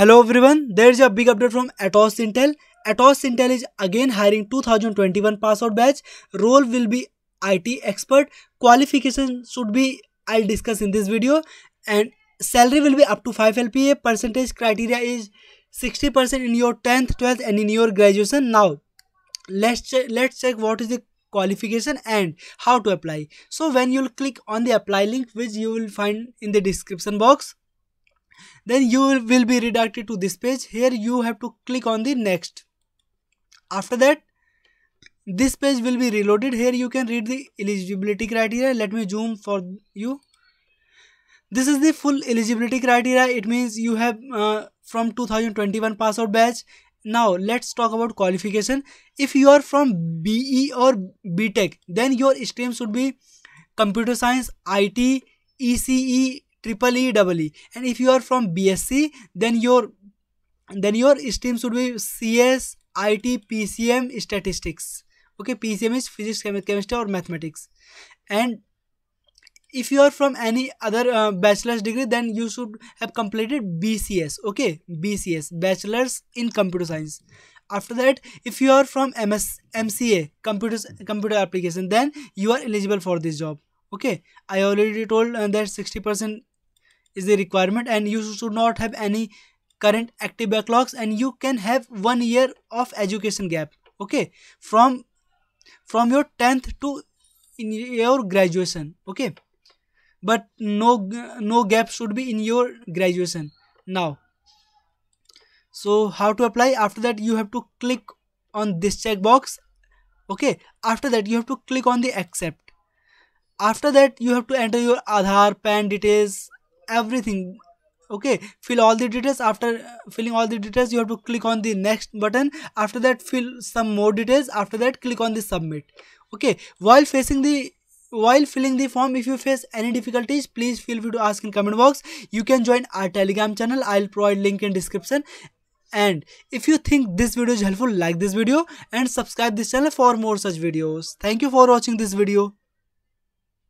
Hello everyone, there is a big update from Atos Intel. Atos Intel is again hiring 2021 passout batch. Role will be IT expert. Qualification should be, I'll discuss in this video. And salary will be up to 5 LPA. Percentage criteria is 60% in your 10th, 12th and in your graduation. Now, let's, che let's check what is the qualification and how to apply. So when you'll click on the apply link which you will find in the description box then you will be redirected to this page here you have to click on the next after that this page will be reloaded here you can read the eligibility criteria let me zoom for you this is the full eligibility criteria it means you have uh, from 2021 pass out batch now let's talk about qualification if you are from be or btech then your stream should be computer science it ece triple E double E and if you are from BSc then your then your stream should be CS IT PCM statistics okay PCM is physics chemistry or mathematics and if you are from any other uh, bachelor's degree then you should have completed bcs okay bcs bachelor's in computer science after that if you are from ms mca computer computer application then you are eligible for this job okay i already told uh, that 60% is the requirement and you should not have any current active backlogs and you can have one year of education gap okay from from your 10th to in your graduation okay but no no gap should be in your graduation now so how to apply after that you have to click on this checkbox okay after that you have to click on the accept after that you have to enter your aadhar pan details everything okay fill all the details after uh, filling all the details you have to click on the next button after that fill some more details after that click on the submit okay while facing the while filling the form if you face any difficulties please feel free to ask in comment box you can join our telegram channel i'll provide link in description and if you think this video is helpful like this video and subscribe this channel for more such videos thank you for watching this video